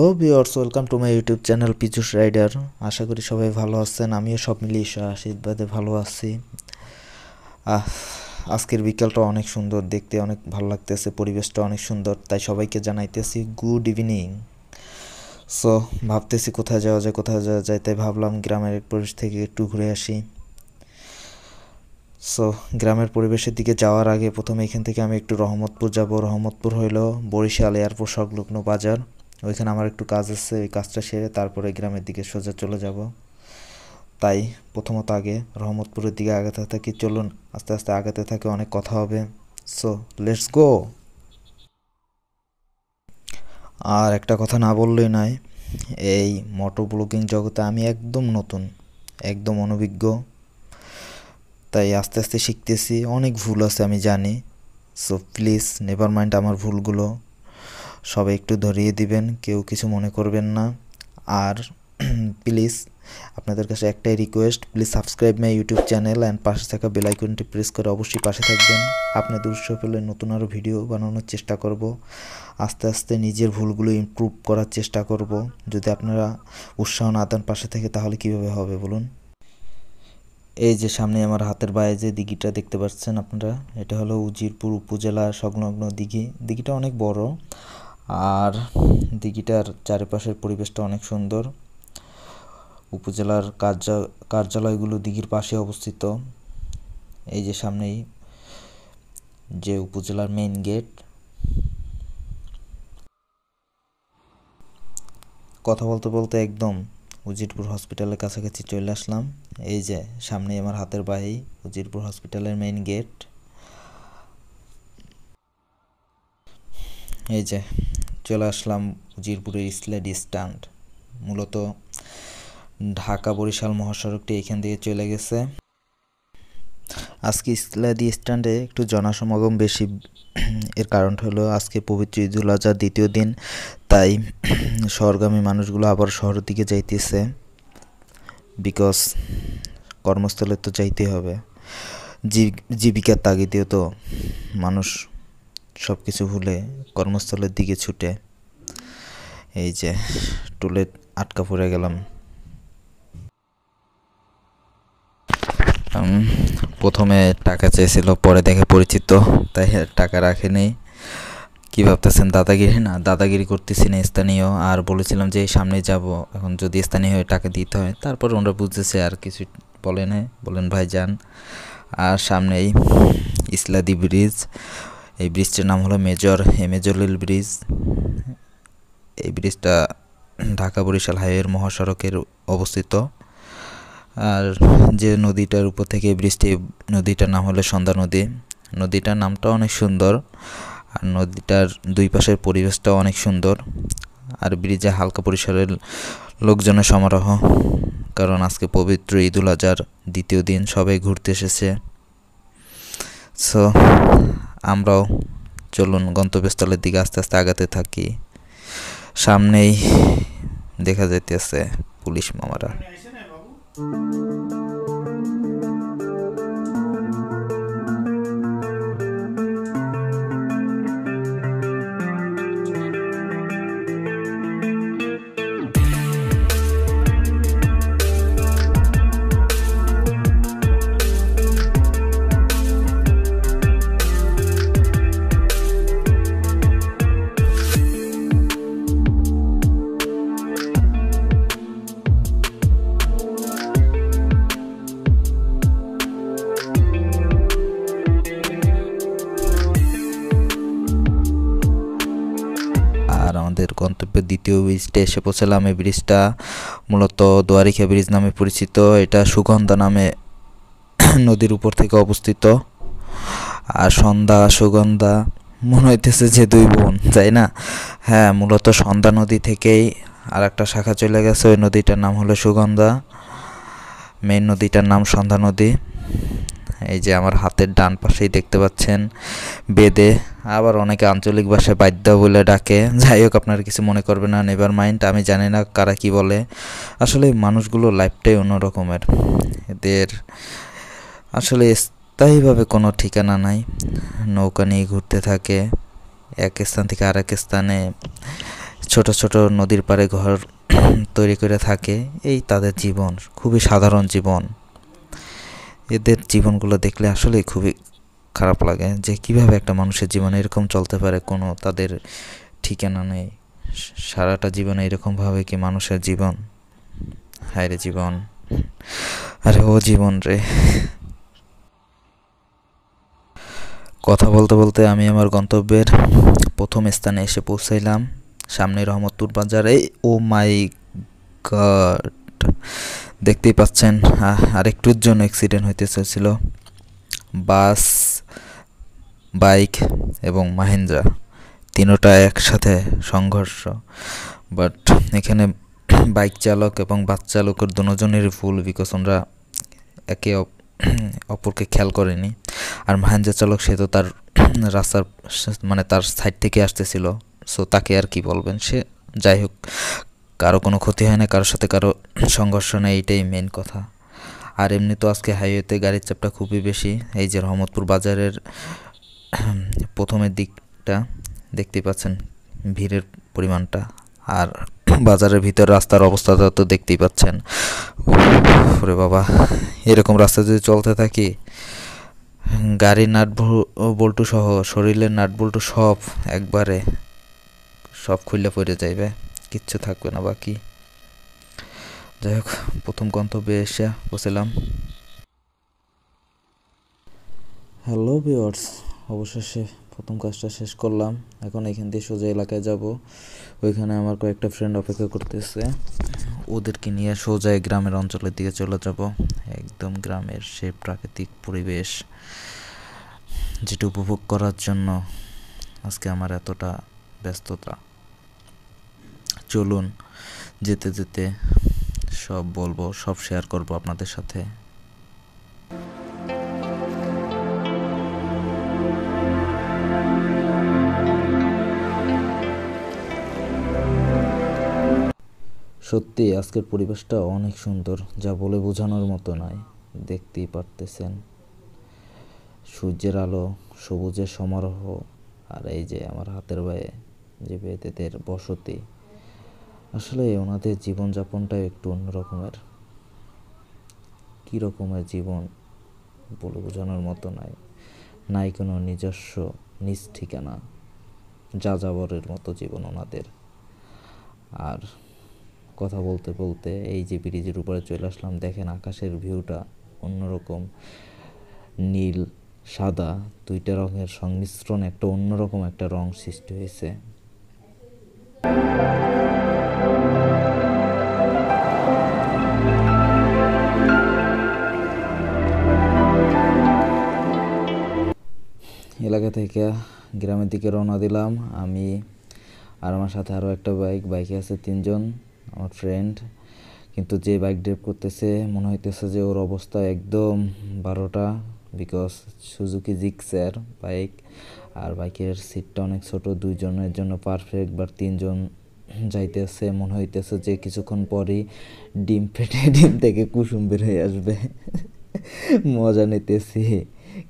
hello viewers welcome to my YouTube channel Pijush rider আশা করি সবাই ভালো আছেন আমিও সব মিলিয়ে আশীর্বাদে ভালো আছি আজকের বিকেলটা অনেক সুন্দর দেখতে অনেক ভালো লাগতেছে পরিবেশটা অনেক সুন্দর তাই সবাইকে জানাইতেছি গুড ইভিনিং সো ভাবতেছি কোথায় যাওয়া যায় কোথায় যাওয়া যায় তাই ভাবলাম গ্রামের পরিবেশ থেকে একটু ঘুরে আসি সো গ্রামের পরিবেশের দিকে যাওয়ার আগে প্রথমে এখান থেকে আমি একটু রহমতপুর যাব রহমতপুর হইল বরিশাল এয়ারপোর্ট সংলগ্ন বাজার ওইখানে আমার একটু কাজ আছে ওই কাজটা সেরে তারপরে গ্রামের দিকে সোজা চলে যাব তাই প্রথমত আগে রহমতপুরের দিকে আগাতে থাকি চলুন আস্তে আস্তে আগাতে থাকে অনেক কথা হবে সো লেটস গো আর একটা কথা না বললেই নয় এই মোটর ব্লগিং জগতে আমি একদম নতুন একদম অনভিজ্ঞ তাই আস্তে আস্তে শিখতেছি অনেক ভুল আছে আমি জানি সো প্লিজ নেভার মাইন্ড আমার ভুলগুলো সবাই একটু ধরিয়ে দিবেন কেউ কিছু মনে করবেন না আর প্লিজ আপনাদের কাছে একটাই request please subscribe my YouTube channel and পাশে থাকা বেলাইকনটি প্রেস করে অবশ্যই পাশে থাকবেন আপনাদের উৎসব পেলে নতুন আরও ভিডিও বানানোর চেষ্টা করব আস্তে আস্তে নিজের ভুলগুলো ইম্প্রুভ করার চেষ্টা করব যদি আপনারা উৎসাহ না দেন পাশে থেকে তাহলে কিভাবে হবে বলুন এই যে সামনে আমার হাতের বাইরে যে দিঘিটা দেখতে পাচ্ছেন আপনারা এটা হলো উজিরপুর উপজেলা সংলগ্ন দিঘি দিঘিটা অনেক বড় আর দিঘিটার চারিপাশের পরিবেশটা অনেক সুন্দর উপজেলার কার্যা কার্যালয়গুলো দিঘির পাশে অবস্থিত এই যে সামনেই যে উপজেলার মেইন গেট কথা বলতে বলতে একদম উজিরপুর হসপিটালের কাছাকাছি চলে আসলাম এই যে সামনে আমার হাতের বাহি উজিরপুর হসপিটালের মেইন গেট এই যে চলে আসলাম জিরপুরের ইসলেট স্ট্যান্ড মূলত ঢাকা বরিশাল মহাসড়কটি এখান দিয়ে চলে গেছে আজকে ইসলাদি স্ট্যান্ডে একটু জনসমাগম বেশি এর কারণ হলো আজকে পবিত্র ঈদুল আজহার দ্বিতীয় দিন তাই শহরগামী মানুষগুলো আবার শহরের দিকে যাইতেছে বিকজ কর্মস্থলে তো যাইতে হবে জীবিকার তাগিদেও তো মানুষ সব কিছু ভুলে কর্মস্থলের দিকে ছুটে এই যে টুলে আটকা পড়ে গেলাম প্রথমে টাকা চেয়েছিল পরে দেখে পরিচিত তাই টাকা রাখেনি কি ভাবতেছেন দাদাগিরি না দাদাগিরি করতেছি না স্থানীয় আর বলেছিলাম যে সামনে যাব এখন যদি স্থানীয় হয়ে টাকা দিতে হয় তারপর ওনারা বুঝতেছে আর কিছু বলে না বলেন ভাই যান আর সামনেই ইসলাদি ব্রিজ এই ব্রিজটির নাম হলো মেজর হেমেজলিল ব্রিজ এই ব্রিজটা ঢাকা বরিশাল হাইওয়ের মহাসড়কের অবস্থিত আর যে নদীটার উপর থেকে বৃষ্টি নদীটার নাম হলো সন্ধ্যা নদী নদীটার নামটা অনেক সুন্দর আর নদীটার দুই পাশের পরিবেশটাও অনেক সুন্দর আর ব্রিজে হালকা পরিসরের লোকজনের সমারোহ কারণ আজকে পবিত্র ঈদুল আজহার দ্বিতীয় দিন সবাই ঘুরতে এসেছে সো আমরাও চলুন গন্তব্যস্থলের দিকে আস্তে আস্তে আগাতে থাকি সামনেই দেখা যাইতেছে পুলিশ মামারা তারপর দ্বিতীয় ব্রিজটা এসে পৌঁছালাম এই ব্রিজটা মূলত দোয়ারিখা ব্রিজ নামে পরিচিত এটা সুগন্ধা নামে নদীর উপর থেকে অবস্থিত আর সন্ধ্যা সুগন্ধা মনে হইতেছে যে দুই বোন তাই না হ্যাঁ মূলত সন্ধ্যা নদী থেকেই আর একটা শাখা চলে গেছে ওই নদীটার নাম হলো সুগন্ধা মেন নদীটার নাম সন্ধ্যা নদী এই যে আমার হাতের ডান পাশেই দেখতে পাচ্ছেন বেদে আবার অনেকে আঞ্চলিক ভাষায় বাধ্য বলে ডাকে যাই হোক আপনারা কিছু মনে করবেন না নেভার মাইন্ড আমি জানি না কারা কি বলে আসলে মানুষগুলো লাইফটাই অন্যরকমের এদের আসলে স্থায়ীভাবে কোনো ঠিকানা নাই নৌকা নিয়ে ঘুরতে থাকে এক স্থান থেকে আরেক স্থানে ছোট ছোট নদীর পাড়ে ঘর তৈরি করে থাকে এই তাদের জীবন খুবই সাধারণ জীবন এদের জীবনগুলো দেখলে আসলেই খুবই খারাপ লাগে যে কিভাবে একটা মানুষের জীবনে এরকম চলতে পারে কোনো তাদের ঠিকানা নেই সারাটা জীবনে এরকমভাবে কি মানুষের জীবন হায় রে জীবন আরে ও জীবন রে কথা বলতে বলতে আমি আমার গন্তব্যের প্রথম স্থানে এসে পৌঁছাইলাম সামনে রহমতপুর বাজারে ও মাই গড দেখতেই পাচ্ছেন আরেকটুর জন্য অ্যাক্সিডেন্ট হইতে চলছিল বাস বাইক এবং মাহেন্দ্রা তিনোটা একসাথে সংঘর্ষ বাট এখানে বাইক চালক এবং বাস চালকের দুজনের ভুল বিকজ আমরা একে অপরকে খেয়াল করেনি আর মাহেন্দ্রা চালক সে তো তার রাস্তার মানে তার সাইড থেকে আসতেছিল সো তাকে আর কি বলবেন সে যাই হোক কারো কোনো ক্ষতি হয় না কারোর সাথে কারো সংঘর্ষ নেই এটাই মেন কথা আর এমনি তো আজকে হাইওয়েতে গাড়ির চাপটা খুবই বেশি এই যে রহমতপুর বাজারের প্রথমের দিকটা দেখতে পাচ্ছেন ভিড়ের পরিমাণটা আর বাজারের ভিতর রাস্তার অবস্থাটা তো দেখতেই পাচ্ছেন ওরে বাবা এরকম রাস্তা যদি চলতে থাকি গাড়ির নাট বল্টু সহ শরীরের নাট বল্টু সব একবারে সব খুললে পড়ে যাইবে কিচ্ছু থাকবে না বাকি যাই হোক প্রথম গন্তব্যে এসে বসেলাম হ্যালো ভিওয়ার্স অবশেষে প্রথম কাজটা শেষ করলাম এখন এখান দিয়ে সোজা এলাকায় যাব ওইখানে আমার কয়েকটা ফ্রেন্ড অপেক্ষা করতেছে ওদেরকে নিয়ে সোজা গ্রামের অঞ্চলের দিকে চলে যাব একদম গ্রামের সেই প্রাকৃতিক পরিবেশ যেটা উপভোগ করার জন্য আজকে আমার এতটা ব্যস্ততা চলুন যেতে যেতে সব বলবো সব শেয়ার করব আপনাদের সাথে সত্যি আজকের পরিবেশটা অনেক সুন্দর যা বলে বোঝানোর মতো নয় দেখতেই পারতেছেন সূর্যের আলো সবুজের সমারোহ আর এই যে আমার হাতের বাইরে যে বেতেদের বসতি আসলে ওনাদের জীবনযাপনটা একটু অন্য রকমের কী রকমের জীবন বলে বোঝানোর মতো নাই নাই কোনো নিজস্ব নিজ ঠিকানা যাযাবরের মতো জীবন ওনাদের আর কথা বলতে বলতে এই যে ব্রিজের উপরে চলে আসলাম দেখেন আকাশের ভিউটা অন্যরকম নীল সাদা দুইটা রঙের সংমিশ্রণ একটা অন্যরকম একটা রং সৃষ্টি হয়েছে এলাকা থেকে গ্রামের দিকে রওনা দিলাম আমি আর আমার সাথে আরও একটা বাইক বাইকে আছে তিনজন আমার ফ্রেন্ড কিন্তু যে বাইক ড্রাইভ করতেছে মনে হইতেছে যে ওর অবস্থা একদম বারোটা বিকজ সুজুকি জিক্সের বাইক আর বাইকের সিটটা অনেক ছোটো দুইজনের জন্য পারফেক্ট বা তিনজন যাইতেছে মনে হইতেছে যে কিছুক্ষণ পরই ডিম ফেটে ডিম থেকে কুসুম বের হয়ে আসবে মজা নিতেছি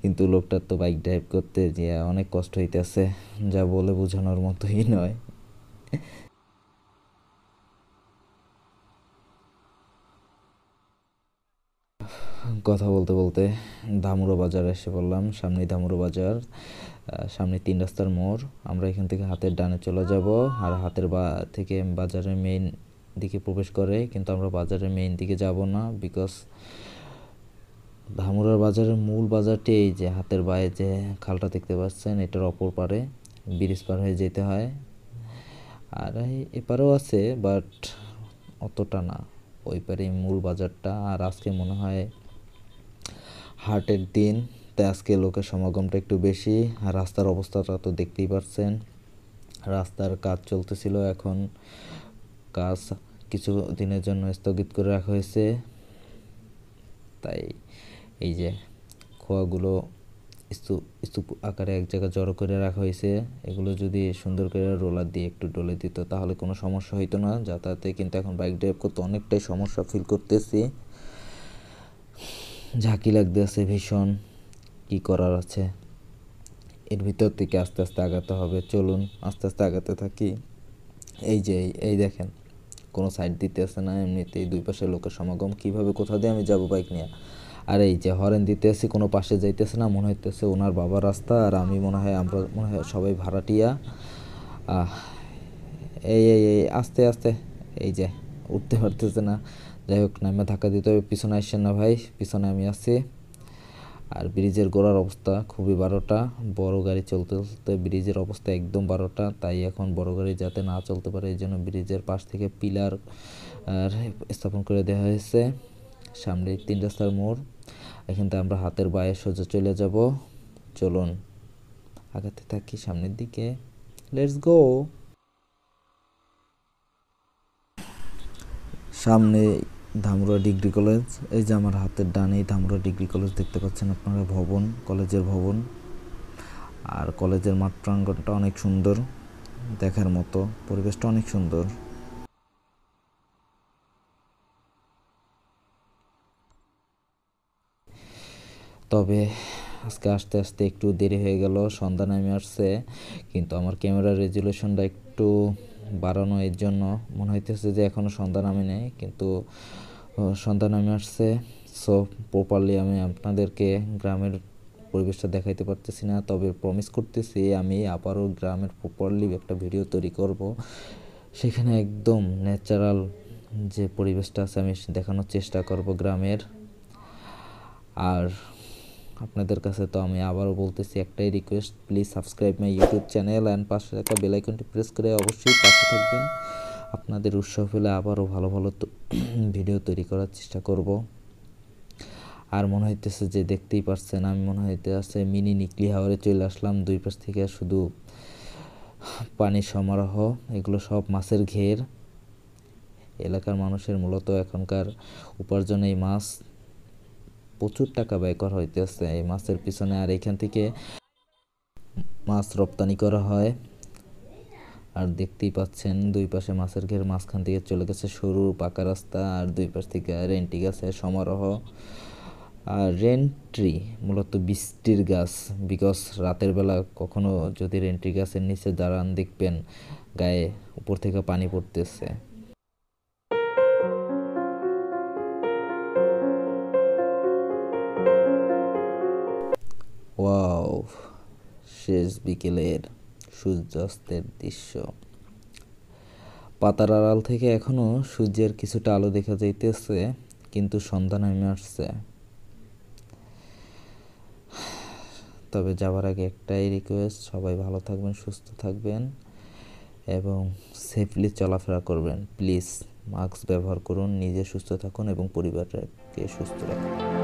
কিন্তু লোকটার তো বাইক ড্রাইভ করতে যে অনেক কষ্ট হইতেছে যা বলে বোঝানোর মতোই নয় কথা বলতে বলতে ধামুরো বাজার এসে পড়লাম সামনে ধামুরো বাজার সামনে তিন রাস্তার মোড় আমরা এখান থেকে হাতের ডানে চলে যাব আর হাতের বা থেকে বাজারের মেইন দিকে প্রবেশ করে কিন্তু আমরা বাজারের মেইন দিকে যাব না বিকজ ধামুরার বাজারের মূল বাজারটি এই যে হাতের বাইরে যে খালটা দেখতে পাচ্ছেন এটার অপর পারে ব্রিজ পার হয়ে যেতে হয় আর এপারেও আছে বাট অতটা না ওই পারে মূল বাজারটা আর আজকে মনে হয় হাটের দিন তাই আজকে লোকের সমাগমটা একটু বেশি আর রাস্তার অবস্থাটা তো দেখতেই পাচ্ছেন রাস্তার কাজ চলতেছিল এখন কাজ কিছু দিনের জন্য স্থগিত করে রাখা হয়েছে তাই এই যে খোয়াগুলো স্তূপ আকারে এক জায়গায় জড়ো করে রাখা হয়েছে এগুলো যদি সুন্দর করে রোলার দিয়ে একটু ডলে দিত তাহলে কোনো সমস্যা হইতো না যাতায়াতে কিন্তু এখন বাইক ড্রাইভ করতে অনেকটাই সমস্যা ফিল করতেছি ঝাঁকি লাগতেছে ভীষণ কি করার আছে এর ভিতর থেকে আস্তে আস্তে আগাতে হবে চলুন আস্তে আস্তে আগাতে থাকি এই যে এই দেখেন কোনো সাইড দিতে আসে না এমনিতেই দুই পাশে লোকের সমাগম কীভাবে কোথা দিয়ে আমি যাবো বাইক নিয়ে আর এই যে হরেন দিতেছি কোনো পাশে যাইতেছে না মনে হইতেছে ওনার বাবার রাস্তা আর আমি মনে হয় আমরা মনে হয় সবাই ভাড়াটিয়া এই এই এই আস্তে আস্তে এই যে উঠতে পারতেছে না যাই হোক নামে ধাক্কা দিতে হবে পিছনে আসছেন না ভাই পিছনে আমি আছি আর ব্রিজের গোড়ার অবস্থা খুবই বারোটা বড় গাড়ি চলতে চলতে ব্রিজের অবস্থা একদম বারোটা তাই এখন বড় গাড়ি যাতে না চলতে পারে এই জন্য ব্রিজের পাশ থেকে পিলার স্থাপন করে দেওয়া হয়েছে সামনে তিন রাস্তার মোড় এখান থেকে আমরা হাতের বায়ে সোজা চলে যাব চলুন আগাতে থাকি সামনের দিকে লেটস গো সামনে ধামরুয়া ডিগ্রি কলেজ এই যে আমার হাতের ডানেই ধামরুয়া ডিগ্রি কলেজ দেখতে পাচ্ছেন আপনারা ভবন কলেজের ভবন আর কলেজের মাঠ অনেক সুন্দর দেখার মতো পরিবেশটা অনেক সুন্দর তবে আজকে আস্তে আস্তে একটু দেরি হয়ে গেল সন্ধ্যা নামে আসছে কিন্তু আমার ক্যামেরার রেজুলেশনটা একটু বাড়ানো এর জন্য মনে হইতেছে যে এখনও সন্ধ্যা নামে নেই কিন্তু সন্ধ্যা নামে আসছে সো প্রপারলি আমি আপনাদেরকে গ্রামের পরিবেশটা দেখাইতে পারতেছি না তবে প্রমিস করতেছি আমি আবারও গ্রামের প্রপারলি একটা ভিডিও তৈরি করব সেখানে একদম ন্যাচারাল যে পরিবেশটা আছে আমি দেখানোর চেষ্টা করব গ্রামের আর আপনাদের কাছে তো আমি আবারও বলতেছি একটাই request please subscribe my YouTube channel and পাশে একটা বেলাইকনটি প্রেস করে অবশ্যই পাশে থাকবেন আপনাদের উৎসাহ হলে আবারও ভালো ভালো ভিডিও তৈরি করার চেষ্টা করব আর মনে হইতেছে যে দেখতেই পারছেন আমি মনে হইতে আছে মিনি নিকলি হাওয়ারে চলে আসলাম দুই পাশ থেকে শুধু পানি সমারোহ এগুলো সব মাছের ঘের এলাকার মানুষের মূলত এখনকার উপার্জনেই মাছ প্রচুর টাকা ব্যয় করা হইতেছে এই মাছের পিছনে আর এখান থেকে মাছ রপ্তানি করা হয় আর দেখতেই পাচ্ছেন দুই পাশে মাছের ঘের মাঝখান থেকে চলে গেছে সরু পাকা রাস্তা আর দুই পাশ থেকে রেন্টি গাছের সমারোহ আর রেন্ট্রি মূলত বৃষ্টির গাছ বিকজ রাতের বেলা কখনো যদি রেন্ট্রি গাছের নিচে দাঁড়ান দেখবেন গায়ে উপর থেকে পানি পড়তেছে বিকেলের সূর্যাস্তের দৃশ্য পাতার আড়াল থেকে এখনও সূর্যের কিছুটা আলো দেখা যাইতেছে কিন্তু সন্ধ্যা নেমে আসছে তবে যাওয়ার আগে একটাই রিকোয়েস্ট সবাই ভালো থাকবেন সুস্থ থাকবেন এবং সেফলি চলাফেরা করবেন প্লিজ মাস্ক ব্যবহার করুন নিজে সুস্থ থাকুন এবং পরিবারকে সুস্থ রাখুন